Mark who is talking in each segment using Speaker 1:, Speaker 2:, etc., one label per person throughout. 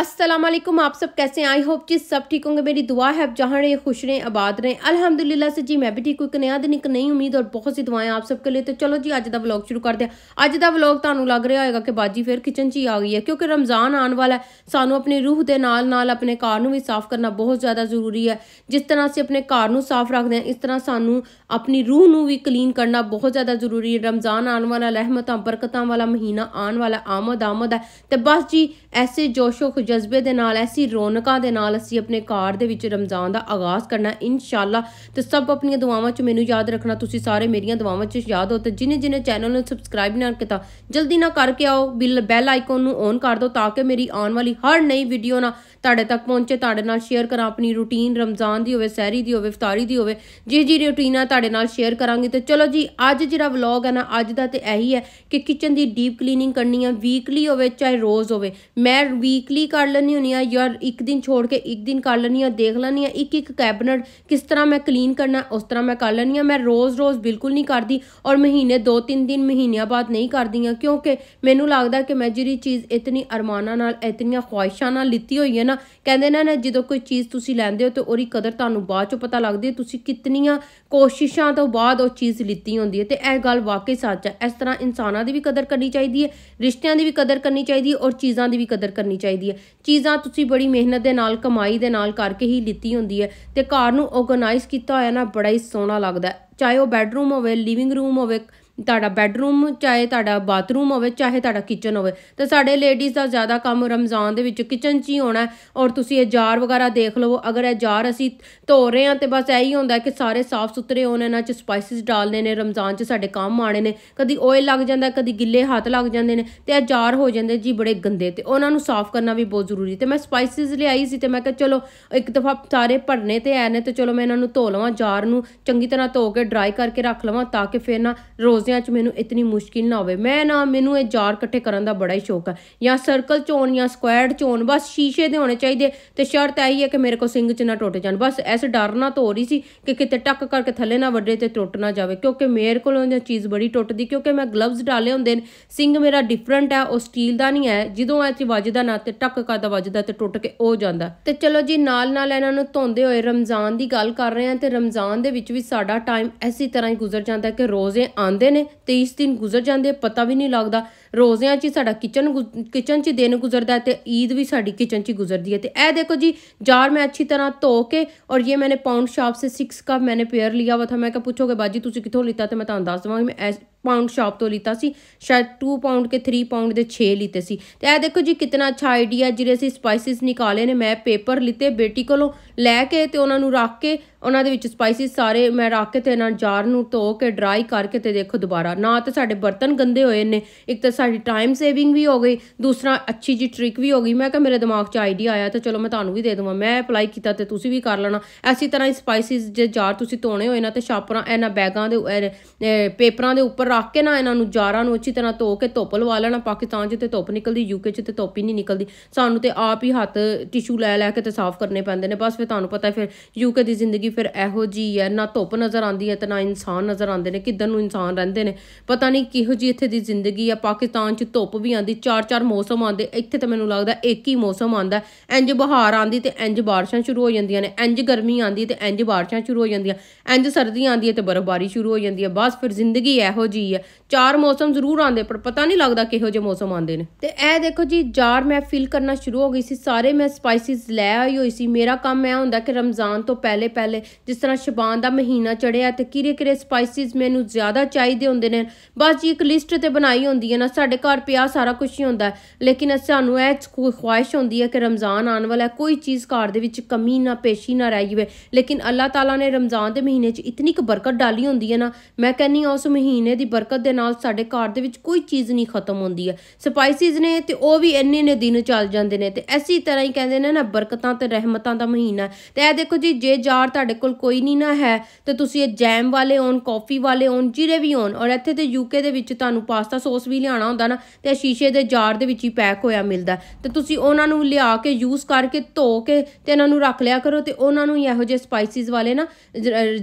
Speaker 1: असलम आप सब कैसे आई होप जी सब ठीक होंगे मेरी दुआ है आप जहाँ रहे खुश रहें आबाद रहें अल्हम्दुलिल्लाह से जी मैं भी ठीक हूँ एक नया दिन एक नई उम्मीद और बहुत सी दुआएं आप सबके लिए तो चलो जी अज का ब्लॉग शुरू करते हैं अज का ब्लॉग ਤੁਹਾਨੂੰ ਲੱਗ ਰਿਹਾ ਹੋਏਗਾ ਕਿ ਬਾਜੀ ਫਿਰ ਕਿਚਨ 'ਚ ਹੀ ਆ ਗਈ ਹੈ ਕਿਉਂਕਿ ਰਮਜ਼ਾਨ ਆਉਣ ਵਾਲਾ ਹੈ ਸਾਨੂੰ ਆਪਣੀ ਰੂਹ ਦੇ ਨਾਲ ਨਾਲ ਆਪਣੇ ਘਰ ਨੂੰ ਵੀ ਸਾਫ਼ ਕਰਨਾ ਬਹੁਤ ਜ਼ਿਆਦਾ ਜ਼ਰੂਰੀ ਹੈ ਜਿਸ ਤਰ੍ਹਾਂ ਅਸੀਂ ਆਪਣੇ ਘਰ ਨੂੰ ਸਾਫ਼ ਰੱਖਦੇ ਹਾਂ ਇਸ ਤਰ੍ਹਾਂ ਸਾਨੂੰ ਆਪਣੀ ਰੂਹ ਨੂੰ ਵੀ ਕਲੀਨ ਕਰਨਾ ਬਹੁਤ ਜ਼ਿਆਦਾ ਜ਼ਰੂਰੀ ਹੈ ਰਮਜ਼ਾਨ ਆਉਣ ਵਾਲਾ ਰਹਿਮਤਾਂ ਬਰਕਤਾਂ ਵਾਲਾ ਮਹੀਨਾ ਆਉਣ ਵਾਲਾ ਆਮਦ ਆਮਦ ਹੈ ਤੇ ਬਸ ਜੀ ਐਸੇ ਜੋਸ਼ੋ ਜਜ਼ਬੇ ਦੇ ਨਾਲ ਐਸੀ ਰੌਣਕਾਂ ਦੇ ਨਾਲ ਅਸੀਂ ਆਪਣੇ ਘਰ ਦੇ ਵਿੱਚ ਰਮਜ਼ਾਨ ਦਾ ਆਗਾਜ਼ ਕਰਨਾ ਇਨਸ਼ਾਅੱਲਾ ਤੇ ਸਭ ਆਪਣੀਆਂ ਦੁਆਵਾਂ 'ਚ ਮੈਨੂੰ ਯਾਦ ਰੱਖਣਾ ਤੁਸੀਂ ਸਾਰੇ ਮੇਰੀਆਂ ਦੁਆਵਾਂ 'ਚ ਯਾਦ ਹੋ ਤੇ ਜਿਨੇ ਜਿਨੇ ਚੈਨਲ ਨੂੰ ਸਬਸਕ੍ਰਾਈਬ ਨਾ ਕੀਤਾ ਜਲਦੀ ਨਾਲ ਕਰਕੇ ਆਓ ਬਿਲ ਬੈਲ ਆਈਕਨ ਨੂੰ ਔਨ ਕਰ ਦਿਓ ਤਾਂ ਕਿ ਮੇਰੀ ਆਉਣ ਵਾਲੀ ਹਰ ਨਈ ਵੀਡੀਓ ਨਾ ਤੁਹਾਡੇ ਤੱਕ ਪਹੁੰਚੇ ਤੁਹਾਡੇ ਨਾਲ ਸ਼ੇਅਰ ਕਰਾਂ ਆਪਣੀ ਰੁਟੀਨ ਰਮਜ਼ਾਨ ਦੀ ਹੋਵੇ ਸਹਿਰੀ ਦੀ ਹੋਵੇ ਇਫਤਾਰੀ ਦੀ ਹੋਵੇ ਜੀ ਜੀ ਰੁਟੀਨ ਆ ਤੁਹਾਡੇ ਨਾਲ ਸ਼ੇਅਰ ਕਰਾਂਗੀ ਤੇ ਚਲੋ ਜੀ ਅੱਜ ਜਿਹੜਾ ਵਲੌਗ ਹੈ ਨਾ ਅੱਜ ਦਾ ਤੇ ਇਹੀ ਹੈ ਕਿ ਕਿਚਨ ਦੀ ਡੀਪ ਕਲੀਨਿੰਗ ਕਰਨੀ ਆ ਵੀਕਲੀ ਹੋਵੇ ਚਾਹੇ ਰੋਜ਼ ਹੋਵੇ ਮੈਂ ਵੀਕਲੀ ਕਰ ਕਰ ਲੈਣੀ ਹੁੰਨੀ ਆ ਯਾਰ ਇੱਕ ਦਿਨ ਛੋੜ ਕੇ ਇੱਕ ਦਿਨ ਕਰ ਲੈਣੀ ਆ ਦੇਖ ਲੈਣੀ ਆ ਇੱਕ ਇੱਕ ਕੈਬਨਟ ਕਿਸ ਤਰ੍ਹਾਂ ਮੈਂ ਕਲੀਨ ਕਰਨਾ ਉਸ ਤਰ੍ਹਾਂ ਮੈਂ ਕਰ ਲੈਣੀ ਆ ਮੈਂ ਰੋਜ਼-ਰੋਜ਼ ਬਿਲਕੁਲ ਨਹੀਂ ਕਰਦੀ ਔਰ ਮਹੀਨੇ 2-3 ਦਿਨ ਮਹੀਨਿਆਂ ਬਾਅਦ ਨਹੀਂ ਕਰਦੀ ਆ ਕਿਉਂਕਿ ਮੈਨੂੰ ਲੱਗਦਾ ਕਿ ਮੈਂ ਜਿਹੜੀ ਚੀਜ਼ ਇਤਨੀ ਅਰਮਾਨਾਂ ਨਾਲ ਇਤਨੀਆਂ ਖੁਆਇਸ਼ਾਂ ਨਾਲ ਲਿੱਤੀ ਹੋਈ ਹੈ ਨਾ ਕਹਿੰਦੇ ਨਾ ਜਦੋਂ ਕੋਈ ਚੀਜ਼ ਤੁਸੀਂ ਲੈਂਦੇ ਹੋ ਤੇ ਉਹਦੀ ਕਦਰ ਤੁਹਾਨੂੰ ਬਾਅਦ ਚੋਂ ਪਤਾ ਲੱਗਦੀ ਹੈ ਤੁਸੀਂ ਕਿਤਨੀਆਂ ਕੋਸ਼ਿਸ਼ਾਂ ਤੋਂ ਬਾਅਦ ਉਹ ਚੀਜ਼ ਲਿੱਤੀ ਹੁੰਦੀ ਹੈ ਤੇ ਇਹ ਗੱਲ ਵਾਕਈ ਸੱਚ ਹੈ ਇਸ ਤਰ੍ਹਾਂ ਇਨਸਾਨਾਂ ਦੀ ਵੀ ਕਦਰ ਕਰਨੀ ਚਾਹੀਦੀ ਹੈ ਰਿਸ਼ਤਿਆਂ ਦੀ ਵੀ ਕਦਰ ਕਰਨੀ ਚਾਹੀਦੀ ਹੈ ਔਰ ਚੀਜ਼ਾਂ ਦੀ ਵੀ ਕਦਰ ਕਰਨੀ ਚਾਹੀਦੀ ਹੈ ਚੀਜ਼ਾਂ ਤੁਸੀਂ ਬੜੀ ਮਿਹਨਤ ਦੇ ਨਾਲ ਕਮਾਈ ਦੇ ਨਾਲ ਕਰਕੇ ਹੀ ਲਿੱਤੀ ਹੁੰਦੀ ਹੈ ਤੇ ਘਰ ਨੂੰ ਆਰਗੇਨਾਈਜ਼ ਕੀਤਾ ਹੋਇਆ ਨਾ ਬੜਾ ਹੀ ਸੋਹਣਾ ਲੱਗਦਾ ਚਾਹੇ ਉਹ ਬੈੱਡਰੂਮ ਹੋਵੇ ਲਿਵਿੰਗ ਰੂਮ ਹੋਵੇ ਤੁਹਾਡਾ ਬੈੱਡਰੂਮ ਚਾਹੇ ਤੁਹਾਡਾ ਬਾਥਰੂਮ ਹੋਵੇ ਚਾਹੇ ਤੁਹਾਡਾ ਕਿਚਨ ਹੋਵੇ ਤੇ ਸਾਡੇ ਲੇਡੀਜ਼ ਦਾ ਜ਼ਿਆਦਾ ਕੰਮ ਰਮਜ਼ਾਨ ਦੇ ਵਿੱਚ ਕਿਚਨ 'ਚ ਹੀ ਹੋਣਾ ਔਰ ਤੁਸੀਂ ਇਹ ਜਾਰ ਵਗੈਰਾ ਦੇਖ ਲਵੋ ਅਗਰ ਇਹ ਜਾਰ ਅਸੀਂ ਧੋ ਰਹੇ ਹਾਂ ਤੇ ਬਸ ਇਹੀ ਹੁੰਦਾ ਕਿ ਸਾਰੇ ਸਾਫ਼ ਸੁਥਰੇ ਹੋਣ ਇਹਨਾਂ 'ਚ ਸਪਾਈਸਿਸ ਡਾਲਨੇ ਨੇ ਰਮਜ਼ਾਨ 'ਚ ਸਾਡੇ ਕੰਮ ਆਣੇ ਨੇ ਕਦੀ ਓਇਲ ਲੱਗ ਜਾਂਦਾ ਕਦੀ ਗਿੱਲੇ ਹੱਥ ਲੱਗ ਜਾਂਦੇ ਨੇ ਤੇ ਇਹ ਜਾਰ ਹੋ ਜਾਂਦੇ ਜੀ ਬੜੇ ਗੰਦੇ ਤੇ ਉਹਨਾਂ ਨੂੰ ਸਾਫ਼ ਕਰਨਾ ਵੀ ਬਹੁਤ ਜ਼ਰੂਰੀ ਤੇ ਮੈਂ ਸਪਾਈਸਿਸ ਲਿਆਈ ਸੀ ਤੇ ਮੈਂ ਕਿਹਾ ਚਲੋ ਇੱਕ ਦਫਾ ਸਾਰੇ ਭਰਨੇ ਤੇ ਐ ਨੇ ਤੇ ਚਲੋ ਮੈਂ ਇਹਨਾਂ ਨੂੰ ਧੋ ਲਵਾਂ ਜਾਰ ਨੂੰ ਚੰਗੀ ਤਰ੍ਹਾਂ ਧੋ ਕੇ ਡਰਾਈ ਕਰਕੇ ਰੱਖ ਲਵਾਂ ਤਾਂ ਕਿ ਫਿਰ ਨਾ ਰੋਜ਼ ਪੌਦਿਆਂ 'ਚ ਮੈਨੂੰ ਇਤਨੀ ਮੁਸ਼ਕਿਲ ਨਾ ਹੋਵੇ ਮੈਂ ਨਾ ਮੈਨੂੰ ਇਹ ਜਾਰ ਇਕੱਠੇ ਕਰਨ ਦਾ ਬੜਾ ਹੀ ਸ਼ੌਕ ਹੈ ਜਾਂ ਸਰਕਲ 'ਚ ਹੋਣ ਜਾਂ ਸਕੁਐਰਡ 'ਚ ਹੋਣ ਬਸ ਸ਼ੀਸ਼ੇ ਦੇ ਹੋਣੇ ਚਾਹੀਦੇ ਤੇ ਸ਼ਰਤ ਆਈ ਹੈ ਕਿ ਮੇਰੇ ਕੋ ਸਿੰਗ 'ਚ ਨਾ ਟੁੱਟ ਜਾਣ ਬਸ ਐਸ ਡਰ ਨਾ ਹੋ ਰਹੀ ਸੀ ਕਿ ਕਿਤੇ ਟੱਕ ਕਰਕੇ ਥੱਲੇ ਨਾ ਵੱਡੇ ਤੇ ਟੁੱਟ ਨਾ ਜਾਵੇ ਕਿਉਂਕਿ ਮੇਰੇ ਕੋਲੋਂ ਇਹ ਚੀਜ਼ ਬੜੀ ਟੁੱਟਦੀ ਕਿਉਂਕਿ ਮੈਂ ਗਲਵਜ਼ ਡਾਲੇ ਹੁੰਦੇ ਨੇ ਸਿੰਗ ਮੇਰਾ ਡਿਫਰੈਂਟ ਹੈ ਉਹ ਸਟੀਲ ਦਾ ਨਹੀਂ ਹੈ ਜਦੋਂ ਐਸੀ ਵੱਜਦਾ ਨਾ ਤੇ ਟੱਕ ਕਰਦਾ ਵੱਜਦਾ ਤੇ ਟੁੱਟ ਕੇ ਉਹ ਜਾਂਦਾ ਤੇ ਚਲੋ ਜੀ ਨਾਲ ਨਾਲ ਇਹਨਾਂ ਨੂੰ ਧੋਂਦੇ ਹੋਏ ਰਮਜ਼ਾਨ ਦੀ ਗੱਲ ਕਰ ਰਹੇ ਹਾਂ ਤੇ ਰਮਜ਼ਾਨ ਦੇ ਵਿੱਚ ਵੀ ਸਾਡਾ ਟਾਈਮ ਐਸੀ ਤਰ੍ਹਾਂ ਹੀ ਗੁਜ਼ਰ ਜਾਂਦਾ ਕਿ ਰੋਜ਼ੇ ਆਂਦੇ ਰਹੇ ਨੇ 23 ਦਿਨ ਗੁਜ਼ਰ ਜਾਂਦੇ ਪਤਾ ਵੀ ਨਹੀਂ ਲੱਗਦਾ ਰੋਜ਼ਿਆਂ 'ਚ ਸਾਡਾ ਕਿਚਨ ਕਿਚਨ 'ਚ ਦਿਨ ਗੁਜ਼ਰਦਾ ਤੇ ਈਦ ਵੀ ਸਾਡੀ ਕਿਚਨ 'ਚ ਗੁਜ਼ਰਦੀ ਹੈ ਤੇ ਇਹ देखो जी जार मैं अच्छी तरह धो के और ये मैंने पाउंड शॉप से सिक्स का मैंने पेयर लिया हुआ था मैं क्या पूछोगे बाजी तुम कितों लिता तो मैं तुम दस देवगी मैं ਪਾਉਂਡ ਸ਼ਾਪ ਤੋਂ ਲੀਤਾ ਸੀ ਸ਼ਾਇਦ 2 ਪਾਉਂਡ ਕੇ 3 ਪਾਉਂਡ ਦੇ 6 ਲੀਤੇ ਸੀ ਤੇ ਇਹ ਦੇਖੋ ਜੀ ਕਿੰਨਾ ਅੱਛਾ ਆਈਡੀਆ ਜਿਹੜੇ ਅਸੀਂ ਸਪਾਈਸਿਸ ਨਿਕਾਲੇ ਨੇ ਮੈਂ ਪੇਪਰ ਲਿੱਤੇ ਬੇਟੀ ਕੋਲੋਂ ਲੈ ਕੇ ਤੇ ਉਹਨਾਂ ਨੂੰ ਰੱਖ ਕੇ ਉਹਨਾਂ ਦੇ ਵਿੱਚ ਸਪਾਈਸਿਸ ਸਾਰੇ ਮੈਂ ਰੱਖ ਕੇ ਤੇ ਇਹਨਾਂ ਜਾਰ ਨੂੰ ਧੋ ਕੇ ਡਰਾਈ ਕਰਕੇ ਤੇ ਦੇਖੋ ਦੁਬਾਰਾ ਨਾ ਤੇ ਸਾਡੇ ਬਰਤਨ ਗੰਦੇ ਹੋਏ ਨੇ ਇੱਕ ਤਾਂ ਸਾਡੀ ਟਾਈਮ ਸੇਵਿੰਗ ਵੀ ਹੋ ਗਈ ਦੂਸਰਾ ਅੱਛੀ ਜੀ ਟ੍ਰਿਕ ਵੀ ਹੋ ਗਈ ਮੈਂ ਕਿਹਾ ਮੇਰੇ ਦਿਮਾਗ 'ਚ ਆਈਡੀਆ ਆਇਆ ਤੇ ਚਲੋ ਮੈਂ ਤੁਹਾਨੂੰ ਵੀ ਦੇ ਦਵਾਂ ਮੈਂ ਅਪਲਾਈ ਕੀਤਾ ਤੇ ਤੁਸੀਂ ਵੀ ਕਰ ਲੈਣਾ ਐਸੀ ਤਰ੍ਹਾਂ ਹੀ ਸਪਾਈਸਿਸ ਜੇ ਜਾਰ ਤੁਸੀਂ ਧੋਣੇ ਹੋਏ ਨਾ ਤੇ ਛਾਪਰਾਂ ਇਹਨਾਂ ਬੈਗਾਂ ਦੇ ਪੇਪਰਾਂ ਦੇ ਉੱਪਰ ਰੱਖ ਕੇ ਨਾ ਇਹਨਾਂ ਨੂੰ ਜਾਰਾਂ ਨੂੰ ਅੱਛੀ ਤਰ੍ਹਾਂ ਧੋ ਕੇ ਧੁੱਪ ਲਵਾ ਲੈਣਾ ਪਾਕਿਸਤਾਨ 'ਚ ਤੇ ਧੁੱਪ ਨਿਕਲਦੀ ਯੂਕੇ 'ਚ ਤੇ ਧੁੱਪ ਹੀ ਨਹੀਂ ਨਿਕਲਦੀ ਸਾਨੂੰ ਤੇ ਆਪ ਹੀ ਹੱਥ ਟਿਸ਼ੂ ਲੈ ਲੈ ਕੇ ਤੇ ਸਾਫ਼ ਕਰਨੇ ਪੈਂਦੇ ਨੇ ਬਸ ਫਿਰ ਤੁਹਾਨੂੰ ਪਤਾ ਫਿਰ ਯੂਕੇ ਦੀ ਜ਼ਿੰਦਗੀ ਫਿਰ ਇਹੋ ਜੀ ਹੈ ਨਾ ਧੁੱਪ ਨਜ਼ਰ ਆਉਂਦੀ ਹੈ ਤੇ ਨਾ ਇਨਸਾਨ ਨਜ਼ਰ ਆਉਂਦੇ ਨੇ ਕਿਦਾਂ ਨੂੰ ਇਨਸਾਨ ਰਹਿੰਦੇ ਨੇ ਪਤਾ ਨਹੀਂ ਕਿਹੋ ਜੀ ਇੱਥੇ ਦੀ ਜ਼ਿੰਦਗੀ ਆ ਪਾਕਿਸਤਾਨ 'ਚ ਧੁੱਪ ਵੀ ਆਉਂਦੀ ਚਾਰ ਚਾਰ ਮੌਸਮ ਆਉਂਦੇ ਇੱਥੇ ਤਾਂ ਮੈਨੂੰ ਲੱਗਦਾ ਇੱਕ ਹੀ ਮੌਸਮ ਆਉਂਦਾ ਇੰਜ ਬਹਾਰ ਆਉਂਦੀ ਤੇ ਇੰਜ ਬਾਰਿਸ਼ਾਂ ਸ਼ੁਰੂ ਹੋ ਜਾਂਦੀਆਂ ਨੇ ਇੰਜ ਗਰਮੀ ਆਉਂਦੀ ਤੇ ਇੰਜ ਬਾਰਿਸ਼ਾਂ ਸ਼ੁਰੂ ਹੋ ਜਾਂਦੀਆਂ ਇੰਜ ਸਰਦੀ ਆਉਂਦੀ ਤੇ ਬਰਫ਼ਬਾਰੀ ਸ਼ੁਰੂ ਹੋ ਜਾਂਦੀ ਹੈ ਬਸ ਫਿਰ ਜ਼ਿੰਦਗੀ ਇਹੋ ਜੀ ਹੈ ਚਾਰ ਮੌਸਮ ਜ਼ਰੂਰ ਆਉਂਦੇ ਪਰ ਪਤਾ ਨਹੀਂ ਲੱਗਦਾ ਕਿਹੋ ਜਿਹੇ ਮੌਸਮ ਆਉਂਦੇ ਨੇ ਤੇ ਇਹ ਦੇਖੋ ਜੀ ਜਾਰ ਮੈਂ ਫਿਲ ਕਰਨਾ ਸ਼ੁਰੂ ਹੋ ਗਈ ਸੀ ਸਾਰੇ ਮੈਂ ਸਪਾਈਸਿਸ ਲੈ ਆਈ ਹੋਈ ਸੀ ਮੇਰਾ ਕੰਮ ਸਮਾਂ ਹੁੰਦਾ ਕਿ ਰਮਜ਼ਾਨ ਤੋਂ ਪਹਿਲੇ ਪਹਿਲੇ ਜਿਸ ਤਰ੍ਹਾਂ ਸ਼ਬਾਨ ਦਾ ਮਹੀਨਾ ਚੜਿਆ ਤੇ ਕਿਰੇ ਕਿਰੇ ਸਪਾਈਸਿਸ ਮੈਨੂੰ ਜ਼ਿਆਦਾ ਚਾਹੀਦੇ ਹੁੰਦੇ ਨੇ ਬਸ ਜੀ ਇੱਕ ਲਿਸਟ ਤੇ ਬਣਾਈ ਹੁੰਦੀ ਹੈ ਨਾ ਸਾਡੇ ਘਰ ਪਿਆ ਸਾਰਾ ਕੁਝ ਹੀ ਹੁੰਦਾ ਲੇਕਿਨ ਸਾਨੂੰ ਇਹ ਕੋਈ ਖੁਆਇਸ਼ ਹੁੰਦੀ ਹੈ ਕਿ ਰਮਜ਼ਾਨ ਆਉਣ ਵਾਲਾ ਕੋਈ ਚੀਜ਼ ਘਰ ਦੇ ਵਿੱਚ ਕਮੀ ਨਾ ਪੇਸ਼ੀ ਨਾ ਰਹਿ ਜਾਵੇ ਲੇਕਿਨ ਅੱਲਾਹ ਤਾਲਾ ਨੇ ਰਮਜ਼ਾਨ ਦੇ ਮਹੀਨੇ 'ਚ ਇਤਨੀ ਕੁ ਬਰਕਤ ਡਾਲੀ ਹੁੰਦੀ ਹੈ ਨਾ ਮੈਂ ਕਹਿੰਨੀ ਉਸ ਮਹੀਨੇ ਦੀ ਬਰਕਤ ਦੇ ਨਾਲ ਸਾਡੇ ਘਰ ਦੇ ਵਿੱਚ ਕੋਈ ਚੀਜ਼ ਨਹੀਂ ਖਤਮ ਹੁੰਦੀ ਹੈ ਸਪਾਈਸਿਸ ਨੇ ਤੇ ਉਹ ਵੀ ਇੰਨੇ ਨੇ ਦਿਨ ਚੱਲ ਜਾਂਦੇ ਨੇ ਤੇ ਐਸੀ ਤਰ੍ਹਾਂ ਹੀ ਕਹਿੰਦੇ ਨੇ ਨਾ ਬਰਕਤਾਂ ਤੇ ਰਹਿਮਤਾਂ ਦਾ ਮਹੀਨਾ ਕਰਨਾ ਤੇ ਇਹ ਦੇਖੋ ਜੀ ਜੇ ਜਾਰ ਤੁਹਾਡੇ ਕੋਲ ਕੋਈ ਨਹੀਂ ਨਾ ਹੈ ਤੇ ਤੁਸੀਂ ਇਹ ਜੈਮ ਵਾਲੇ ਔਨ ਕਾਫੀ ਵਾਲੇ ਔਨ ਜਿਹੜੇ ਵੀ ਔਨ ਔਰ ਇੱਥੇ ਤੇ ਯੂਕੇ ਦੇ ਵਿੱਚ ਤੁਹਾਨੂੰ ਪਾਸਤਾ ਸੌਸ ਵੀ ਲਿਆਣਾ ਹੁੰਦਾ ਨਾ ਤੇ ਸ਼ੀਸ਼ੇ ਦੇ ਜਾਰ ਦੇ ਵਿੱਚ ਹੀ ਪੈਕ ਹੋਇਆ ਮਿਲਦਾ ਤੇ ਤੁਸੀਂ ਉਹਨਾਂ ਨੂੰ ਲਿਆ ਕੇ ਯੂਜ਼ ਕਰਕੇ ਧੋ ਕੇ ਤੇ ਇਹਨਾਂ ਨੂੰ ਰੱਖ ਲਿਆ ਕਰੋ ਤੇ ਉਹਨਾਂ ਨੂੰ ਇਹੋ ਜਿਹੇ ਸਪਾਈਸਿਸ ਵਾਲੇ ਨਾ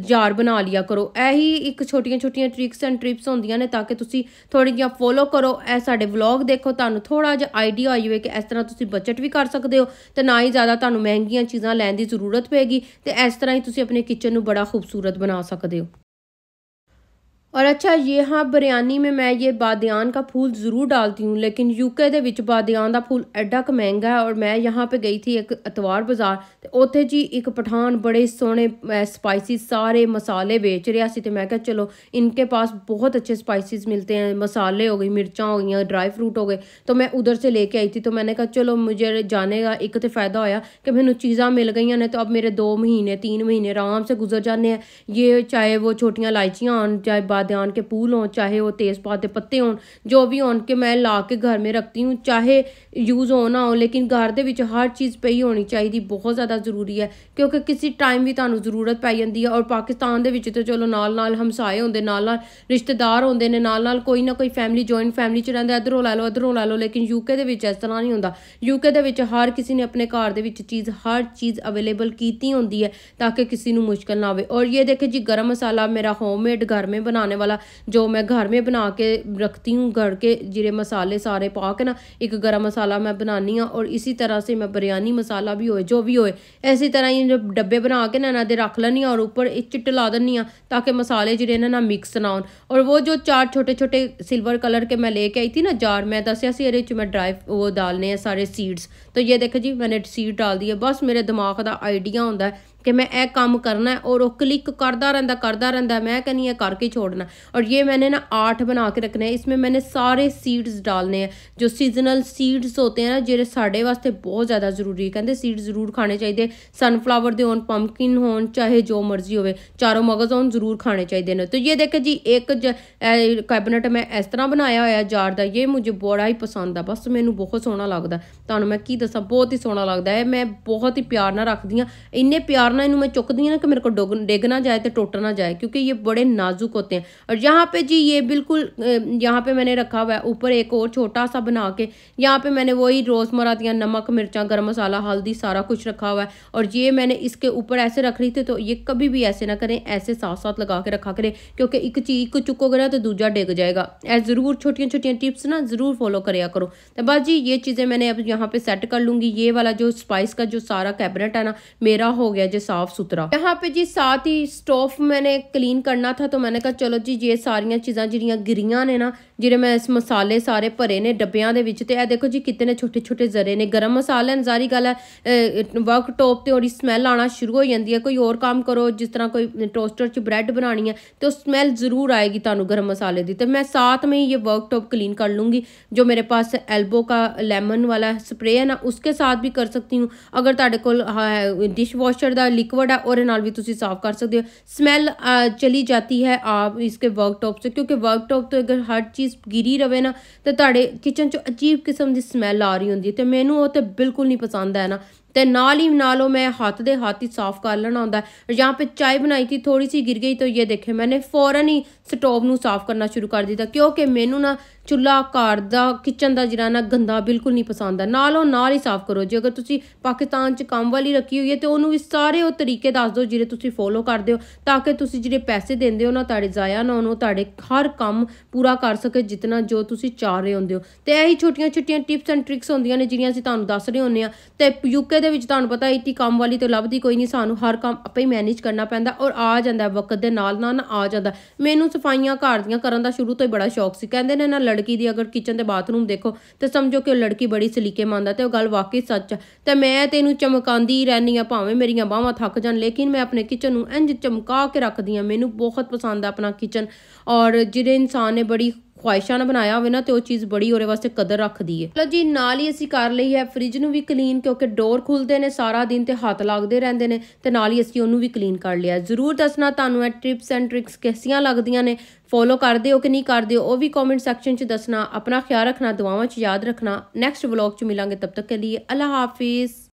Speaker 1: ਜਾਰ ਬਣਾ ਲਿਆ ਕਰੋ ਇਹੀ ਇੱਕ ਛੋਟੀਆਂ ਛੋਟੀਆਂ ਟ੍ਰਿਕਸ ਐਂਡ ਟ੍ਰਿਪਸ ਹੁੰਦੀਆਂ ਨੇ ਤਾਂ ਕਿ ਤੁਸੀਂ ਥੋੜੀ ਜਿਹਾ ਫੋਲੋ ਕਰੋ ਇਹ ਸਾਡੇ ਵਲੌਗ ਦੇਖੋ ਤੁਹਾਨੂੰ ਥੋੜਾ ਜਿਹਾ ਆਈਡੀਆ ਆ ਹੋਵੇ ਕਿ ਇਸ ਤਰ੍ਹਾਂ ਤੁਸੀਂ ਬਜਟ ਵੀ ਕਰ ਸਕਦੇ ਹੋ ਤੇ ਨਾ ਹੀ ਜ਼ਿਆਦਾ ਤੁਹਾਨੂੰ ਮਹਿੰਗੀਆਂ ਚੀਜ਼ਾਂ ਲੈਣ ਦੀ ਜ਼ਰੂਰਤ ਪੈਗੀ ਤੇ ਇਸ ਤਰ੍ਹਾਂ ਹੀ ਤੁਸੀਂ ਆਪਣੇ ਕਿਚਨ ਨੂੰ ਬੜਾ ਖੂਬਸੂਰਤ ਬਣਾ ਸਕਦੇ ਹੋ और अच्छा ये हाँ बिरयानी में मैं ये बादयान का फूल ज़रूर डालती हूँ लेकिन यूके दे बादयान का फूल एडा क महंगा है और मैं यहाँ पे गई थी एक अतवार बाज़ार तो उत जी एक पठान बड़े सोने स्पाइसी सारे मसाले बेच रहा है तो मैं क्या चलो इनके पास बहुत अच्छे स्पाइसेस मिलते हैं मसाले हो गई मिर्चा हो गई ड्राई फ्रूट हो गए तो मैं उधर से लेके आई थी तो मैंने कहा चलो मुझे जाने का एक तो फ़ायदा होया कि मैंने चीज़ा मिल गई ने तो अब मेरे दो महीने तीन महीने आराम से गुजर जाने हैं ये चाहे वो छोटिया इलायचियाँ आन चाहे बाद ਪੌਦੇ आन के ਪੂਲ ਹੋਣ ਚਾਹੇ ਉਹ ਤੇਜ਼ ਪੌਦੇ ਪੱਤੇ ਹੋਣ ਜੋ ਵੀ ਹੋਣ के ਮੈਂ ਲਾ ਕੇ ਘਰ ਮੇ ਰੱਖਤੀ ਹੂੰ ਚਾਹੇ ਯੂਜ਼ ਹੋ ਨਾ ਹੋ ਲੇਕਿਨ ਘਰ ਦੇ ਵਿੱਚ ਹਰ ਚੀਜ਼ ਪਈ ਹੋਣੀ ਚਾਹੀਦੀ ਬਹੁਤ ਜ਼ਿਆਦਾ ਜ਼ਰੂਰੀ ਹੈ ਕਿਉਂਕਿ ਕਿਸੇ ਟਾਈਮ ਵੀ ਤੁਹਾਨੂੰ ਜ਼ਰੂਰਤ ਪੈ ਜਾਂਦੀ ਹੈ ਔਰ ਪਾਕਿਸਤਾਨ ਦੇ ਵਿੱਚ ਤੇ ਚਲੋ ਨਾਲ ਨਾਲ ਹਮਸਾਏ ਹੁੰਦੇ ਨਾਲ ਨਾਲ ਰਿਸ਼ਤੇਦਾਰ ਹੁੰਦੇ ਨੇ ਨਾਲ ਨਾਲ ਕੋਈ ਨਾ ਕੋਈ ਫੈਮਿਲੀ ਜੁਆਇੰਟ ਫੈਮਿਲੀ ਚ ਰਹਿੰਦਾ ਇਧਰੋਂ ਲੈ ਲਓ ਇਧਰੋਂ ਲੈ ਲਓ ਲੇਕਿਨ ਯੂਕੇ ਦੇ ਵਿੱਚ ਇਸ ਤਰ੍ਹਾਂ ਨਹੀਂ ਹੁੰਦਾ ਯੂਕੇ ਦੇ ਵਿੱਚ ਹਰ ਕਿਸੇ ਨੇ ਆਪਣੇ ਘਰ ਦੇ ਵਿੱਚ ਚੀਜ਼ ਹਰ ਚੀਜ਼ ਅਵੇਲੇਬਲ ਕੀਤੀ ਹੁੰਦੀ ਹੈ ਤਾਂ ਕਿ ਕਿਸੇ ਨੂੰ ਮੁਸ਼ਕਲ ਨਾ ਆਵੇ ਔਰ ਇਹ ਦੇਖੇ ਜੀ ਗਰਮ ਮਸਾਲਾ ਮੇਰਾ ਹੋਮਮੇਡ ਘਰ ਮੇ ਬਣਾ आने वाला जो मैं घर में बना के रखती हूँ घर के जीरे मसाले सारे पा के ना एक गर्म मसाला मैं बनानी हूँ और इसी तरह से मैं बिरयानी मसाला भी होए जो भी होए ऐसी तरह ये जो डब्बे बना के ना इन्हें रख लेनी हाँ, और ऊपर चिट्ट ला दिनी हूँ ताकि मसाले जिरे ना ना मिक्स ना हो और वो जो चार छोटे छोटे सिल्वर कलर के मैं लेके आई थी ना जार मैं दसिया सी एरे मैं ड्राई वो डालने हैं सारे सीड्स तो ये देखो जी मैंने सीड डाल दी है बस मेरे दिमाग का आइडिया होंगे ਕਿ ਮੈਂ ਇਹ ਕੰਮ ਕਰਨਾ ਹੈ ਔਰ ਉਹ ਕਲਿੱਕ ਕਰਦਾ ਰਹਿੰਦਾ ਕਰਦਾ ਰਹਿੰਦਾ ਮੈਂ ਕਹਿੰਨੀ ਆ ਕਰਕੇ ਛੋੜਨਾ ਔਰ ਇਹ ਮੈਨੇ ਨਾ ਆਠ ਬਣਾ ਕੇ ਰੱਖਨੇ ਹੈ ਇਸਮੇ ਮੈਨੇ ਸਾਰੇ ਸੀਡਸ ਡਾਲਨੇ ਆ ਜੋ ਸੀਜ਼ਨਲ ਸੀਡਸ ਹੁੰਦੇ ਆ ਨਾ ਜਿਹੜੇ ਸਾਡੇ ਵਾਸਤੇ ਬਹੁਤ ਜ਼ਿਆਦਾ ਜ਼ਰੂਰੀ ਕਹਿੰਦੇ ਸੀਡ ਜ਼ਰੂਰ ਖਾਣੇ ਚਾਹੀਦੇ ਸਨਫਲਾਵਰ ਦੇ ਹੋਣ ਪੰਪਕਿਨ ਹੋਣ ਚਾਹੇ ਜੋ ਮਰਜ਼ੀ ਹੋਵੇ ਚਾਰੋਂ ਮਗਜ਼ ਹੋਣ ਜ਼ਰੂਰ ਖਾਣੇ ਚਾਹੀਦੇ ਨੇ ਤੇ ਇਹ ਦੇਖੋ ਜੀ ਇੱਕ ਕੈਬਨਟ ਮੈਂ ਇਸ ਤਰ੍ਹਾਂ ਬਣਾਇਆ ਹੋਇਆ ਜਾਰ ਦਾ ਇਹ ਮੈਨੂੰ ਬੜਾ ਹੀ ਪਸੰਦ ਆ ਬਸ ਮੈਨੂੰ ਬਹੁਤ ਸੋਹਣਾ ਲੱਗਦਾ ਤੁਹਾਨੂੰ ਮੈਂ ਕੀ ਦੱਸਾਂ ਬਹੁਤ ਹੀ ਸੋਹਣਾ ਲੱਗਦਾ ਹੈ ਮੈਂ ਬਹੁਤ ਹੀ ਪਿਆਰ ਨਾਲ ਰੱਖਦੀ ਆ ਇੰਨੇ ਪਿਆਰ इन मैं चुक दी ना कि मेरे को डोग डिग ना जाए तो टूट ना जाए क्योंकि ये बड़े नाजुक होते हैं और यहाँ पे जी ये बिल्कुल यहाँ पे मैंने रखा हुआ है ऊपर एक और छोटा सा बना के यहाँ पे मैंने वही रोज़मर्रा दिया नमक मिर्चा गर्म मसाला हल्दी सारा कुछ रखा हुआ है और ये मैंने इसके ऊपर ऐसे रख रही थी तो ये कभी भी ऐसे ना करें ऐसे साथ साथ लगा के रखा करें क्योंकि एक चीज एक चुकोगे ना तो दूजा डिग जाएगा ऐसे ज़रूर छोटियाँ छोटियाँ टिप्स ना ज़रूर फॉलो कराया करो तो बस जी ये चीज़ें मैंने अब यहाँ पे सेट कर लूँगी ये वाला जो स्पाइस का जो सारा कैबिनेट है ना मेरा हो गया जिस साफ सुथरा यहाँ पे जी साथ ही स्टोव मैंने क्लीन करना था तो मैंने कहा चलो जी ये सारियां चीज़ा ਜਿਹੜੀਆਂ ਗਿਰੀਆਂ ਨੇ ਨਾ ਜਿਹੜੇ ਮੈਂ ਇਸ ਮਸਾਲੇ ਸਾਰੇ ਭਰੇ ਨੇ ਡੱਬਿਆਂ ਦੇ ਵਿੱਚ ਤੇ ਇਹ ਦੇਖੋ ਜੀ ਕਿਤਨੇ ਛੋਟੇ ਛੋਟੇ ਜ਼ਰੇ ਨੇ ਗਰਮ ਮਸਾਲੇ ਨੇ ਜ਼ਾਰੀ ਗੱਲ ਹੈ ਵਰਕ ਟੋਪ ਤੇ ਉਹਦੀ ਸਮੈਲ ਆਣਾ ਸ਼ੁਰੂ ਹੋ ਜਾਂਦੀ ਹੈ ਕੋਈ ਹੋਰ ਕੰਮ ਕਰੋ ਜਿਸ ਤਰ੍ਹਾਂ ਕੋਈ ਟੋਸਟਰ 'ਚ ਬ੍ਰੈਡ ਬਣਾਣੀ ਹੈ ਤੇ ਉਹ ਸਮੈਲ ਜ਼ਰੂਰ ਆएगी ਤੁਹਾਨੂੰ ਗਰਮ ਮਸਾਲੇ ਦੀ ਤੇ मैं साथ में ये वर्क टॉप क्लीन कर लूँगी जो मेरे पास एल्बो का लेमन वाला स्प्रे है ना उसके साथ भी कर सकती हूँ अगर ਤੁਹਾਡੇ ਕੋਲ ਡਿਸ਼ ਵਾਸ਼ਰ ਦਾ ਜਿਹੜਾ ਆ है ਨਾਲ ਵੀ ਤੁਸੀਂ ਸਾਫ਼ ਕਰ ਸਕਦੇ ਹੋ ਸਮੈਲ ਚਲੀ ਜਾਂਦੀ ਹੈ ਆਪ ਇਸਕੇ ਵਰਕਟਾਪ ਸੇ ਕਿਉਂਕਿ ਵਰਕਟਾਪ ਤੋਂ ਅਗਰ ਹਰ ਚੀਜ਼ ਗਿਰੀ ਰਵੇ ਨਾ ਤੇ ਤੁਹਾਡੇ ਕਿਚਨ 'ਚ ਅਜੀਬ ਕਿਸਮ ਦੀ ਸਮੈਲ ਆ ਰਹੀ ਹੁੰਦੀ ਹੈ ਤੇ ਮੈਨੂੰ ਉਹ ਤੇ ਬਿਲਕੁਲ ਨਹੀਂ ਪਸੰਦ ਹੈ ਨਾ ਤੇ ਨਾਲ ਹੀ ਨਾਲੋਂ ਮੈਂ ਹੱਥ ਦੇ ਹੱਥ ਹੀ ਸਾਫ਼ ਕਰ ਲੈਣਾ ਹੁੰਦਾ ਹੈ ਜਾਂ ਫਿਰ ਚਾਹ ਬਣਾਈ ਸੀ ਥੋੜੀ ਸੀ ਗਿਰ ਗਈ ਤਾਂ ਇਹ ਦੇਖੇ ਮੈਨੇ ਫੌਰਨ ਹੀ ਸਟੋਵ ਨੂੰ ਸਾਫ਼ ਕਰਨਾ ਸ਼ੁਰੂ ਕਰ ਦਿੱਤਾ ਕਿਉਂਕਿ ਮੈਨੂੰ ਨਾ ਚੁੱਲ੍ਹਾ ਘਰ ਦਾ ਕਿਚਨ ਦਾ ਜਿਹੜਾ ਨਾ ਗੰਦਾ ਬਿਲਕੁਲ ਨਹੀਂ ਪਸੰਦ ਆ ਨਾਲੋਂ ਨਾਲ ਹੀ ਸਾਫ਼ ਕਰੋ ਜੇ ਅਗਰ ਤੁਸੀਂ ਪਾਕਿਸਤਾਨ 'ਚ ਕੰਮ ਵਾਲੀ ਰੱਖੀ ਹੋਈ ਹੈ ਤੇ ਉਹਨੂੰ ਵੀ ਸਾਰੇ ਉਹ ਤਰੀਕੇ ਦੱਸ ਦਿਓ ਜਿਹੜੇ ਤੁਸੀਂ ਫੋਲੋ ਕਰਦੇ ਹੋ ਤਾਂ ਕਿ ਤੁਸੀਂ ਜਿਹੜੇ ਪੈਸੇ ਦਿੰਦੇ ਹੋ ਨਾ ਤੁਹਾਡੇ ਜ਼ਾਇਆ ਨਾ ਉਹਨੂੰ ਤੁਹਾਡੇ ਹਰ ਕੰਮ ਪੂਰਾ ਕਰ ਸਕੇ ਜਿੰਨਾ ਜੋ ਤੁਸੀਂ ਚਾਹ ਰਹੇ ਹੁੰਦੇ ਹੋ ਤੇ ਇਹੀ ਛੋਟੀਆਂ-ਛੋਟੀਆਂ ਟਿਪਸ ਐਂਡ ਟ੍ਰਿਕਸ ਹੁੰਦੀਆਂ ਨੇ ਜਿਹੜੀਆਂ ਅਸੀਂ ਤੁਹਾਨੂੰ ਦੱਸ ਰਹੇ ਹੁੰਨੇ ਆ ਤੇ ਯੂਕੇ ਦੇ ਵਿੱਚ ਤੁਹਾਨੂੰ ਪਤਾ ਹੈ ਇਤੀ ਕੰਮ ਵਾਲੀ ਤੋਂ ਲੱਭਦੀ ਕੋਈ ਨਹੀਂ ਸਾਨੂੰ ਹਰ ਕੰਮ ਆਪੇ ਹੀ ਮੈਨੇਜ ਕਰਨਾ ਪੈਂਦਾ ਔਰ ਆ ਜਾਂਦਾ ਵਕਤ ਦੇ ਨਾਲ ਨਾਲ ਆ ਜਾਂਦਾ ਮੈਨੂੰ ਸਫਾਈਆਂ ਘਰ ਦੀਆਂ ਕਰਨ ਦਾ ਸ਼ੁਰੂ ਤੋਂ ਹੀ ਬੜਾ ਸ਼ੌਕ ਸੀ ਕਹਿੰਦੇ ਨੇ ਨਾ ਲੜਕੀ ਦੀ ਅਗਰ ਕਿਚਨ ਤੇ ਬਾਥਰੂਮ ਦੇਖੋ ਤੇ ਸਮਝੋ ਕਿ ਉਹ ਲੜਕੀ ਬੜੀ ਸਲੀਕੇ ਮੰਨਦਾ ਤੇ ਉਹ ਗੱਲ ਵਾਕਈ ਸੱਚ ਹੈ ਤੇ ਮੈਂ ਤੈਨੂੰ ਚਮਕਾਉਂਦੀ ਰਹਿਨੀ ਆ ਭਾਵੇਂ ਮੇਰੀਆਂ ਬਾਹਾਂ ਥੱਕ ਜਾਣ ਲੇਕਿਨ ਮੈਂ ਆਪਣੇ ਕਿਚਨ ਨੂੰ ਇੰਜ ਚਮਕਾ ਕੇ ਰੱਖਦੀ ਆ ਮੈਨੂੰ ਬਹੁਤ ਪਸੰਦ ਆ ਆਪਣਾ ਕਿਚਨ ਔਰ ਜਿਹੜੇ ਇਨਸਾਨ ਨੇ ਬੜੀ ਖੁਆਇਸ਼ਾਂ ਨਾਲ ਬਣਾਇਆ ਹੋਵੇ ਨਾ ਤੇ ਉਹ ਚੀਜ਼ ਬੜੀ ਉਹਦੇ ਵਾਸਤੇ ਕਦਰ ਰੱਖਦੀ ਹੈ ਚਲੋ ਜੀ ਨਾਲ ਹੀ ਅਸੀਂ ਕਰ ਲਈ ਹੈ ਫ੍ਰਿਜ ਨੂੰ ਵੀ ਕਲੀਨ ਕਿਉਂਕਿ ਡੋਰ ਖੁੱਲਦੇ ਨੇ ਸਾਰਾ ਦਿਨ ਤੇ ਹੱਥ ਲੱਗਦੇ ਰਹਿੰਦੇ ਨੇ ਤੇ ਨਾਲ ਹੀ ਅਸੀਂ ਉਹਨੂੰ ਵੀ ਕਲੀਨ ਕਰ ਲਿਆ ਜ਼ਰੂਰ ਦੱਸਣਾ ਤੁਹਾਨੂੰ ਇਹ ਟ੍ਰਿਪਸ ਐਂਡ ਟ੍ਰਿਕਸ ਕਿਸੀਆਂ ਲੱਗਦੀਆਂ ਨੇ ਫੋਲੋ ਕਰਦੇ ਹੋ ਕਿ ਨਹੀਂ ਕਰਦੇ ਹੋ ਉਹ ਵੀ ਕਮੈਂਟ ਸੈਕਸ਼ਨ 'ਚ ਦੱਸਣਾ ਆਪਣਾ ਖਿਆਲ ਰੱਖਣਾ ਦੁਆਵਾਂ 'ਚ ਯਾਦ ਰੱਖਣਾ ਨੈਕਸਟ ਵਲੌਗ 'ਚ ਮਿਲਾਂਗੇ ਤਬ ਤੱਕ ਲਈ ਅੱਲਾ ਹਾਫਿਜ਼